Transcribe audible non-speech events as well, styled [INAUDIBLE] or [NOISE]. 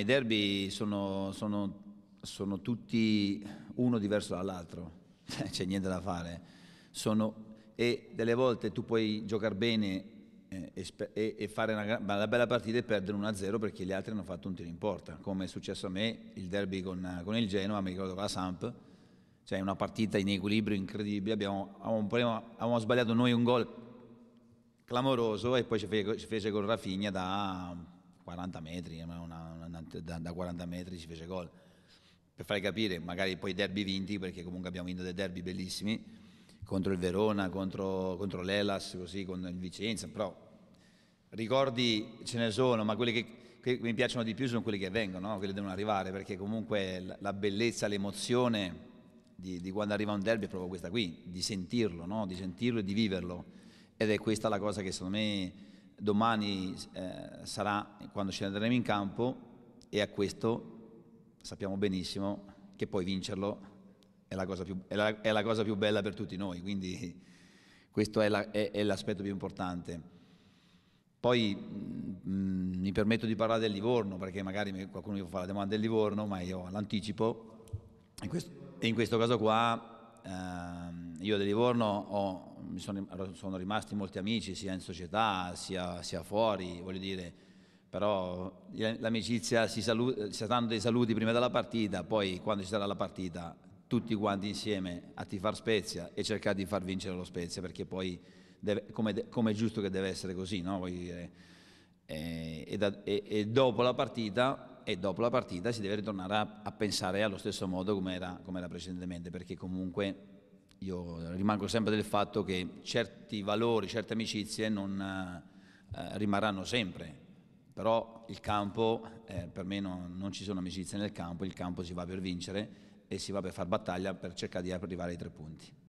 I derby sono, sono, sono tutti uno diverso dall'altro, [LAUGHS] cioè, c'è niente da fare. Sono, e delle volte tu puoi giocare bene eh, e, e, fare una, una, bella partita e perdere 1-0 perché gli altri hanno fatto un tiro in porta, come è successo a me il derby con, con il Genoa, mi ricordo con la Samp, cioè una partita in equilibrio incredibile, abbiamo, avevamo, problema, avevamo sbagliato noi un gol clamoroso e poi ci fece, ci fece con Rafinha da 40 metri, eh, una, una, da, da 40 metri ci fece gol. Per far capire, magari poi derby vinti, perché comunque abbiamo vinto dei derby bellissimi, contro il Verona, contro, contro l'Elas, così, con il Vicenza, però ricordi ce ne sono, ma quelli che, che, mi piacciono di più sono quelli che vengono, no? quelli che devono arrivare, perché comunque la bellezza, l'emozione di, di, quando arriva un derby è proprio questa qui, di sentirlo, no? di sentirlo e di viverlo. Ed è questa la cosa che secondo me domani eh, sarà quando andremo in campo e a questo sappiamo benissimo che poi vincerlo è la cosa più, è la, è la cosa più bella per tutti noi, quindi questo è, la, è l'aspetto più importante. Poi mh, mm, mm, mi permetto di parlare del Livorno, perché magari qualcuno mi fa la domanda del Livorno, ma io l'anticipo. In questo, in questo caso qua eh, io da Livorno ho, sono, sono, rimasti molti amici sia in società sia, sia fuori, voglio dire, però l'amicizia si, saluta, si danno dei saluti prima della partita, poi quando ci sarà la partita tutti quanti insieme a tifar Spezia e cercare di far vincere lo Spezia perché poi deve, come, come, è giusto che deve essere così, no? voglio dire, e, eh, e, da, e, e dopo la partita e dopo la partita si deve ritornare a, a pensare allo stesso modo come era, come era precedentemente, perché comunque io rimango sempre del fatto che certi valori, certe amicizie non eh, rimarranno sempre, però il campo, eh, per me non, non, ci sono amicizie nel campo, il campo si va per vincere e si va per far battaglia per cercare di arrivare ai tre punti.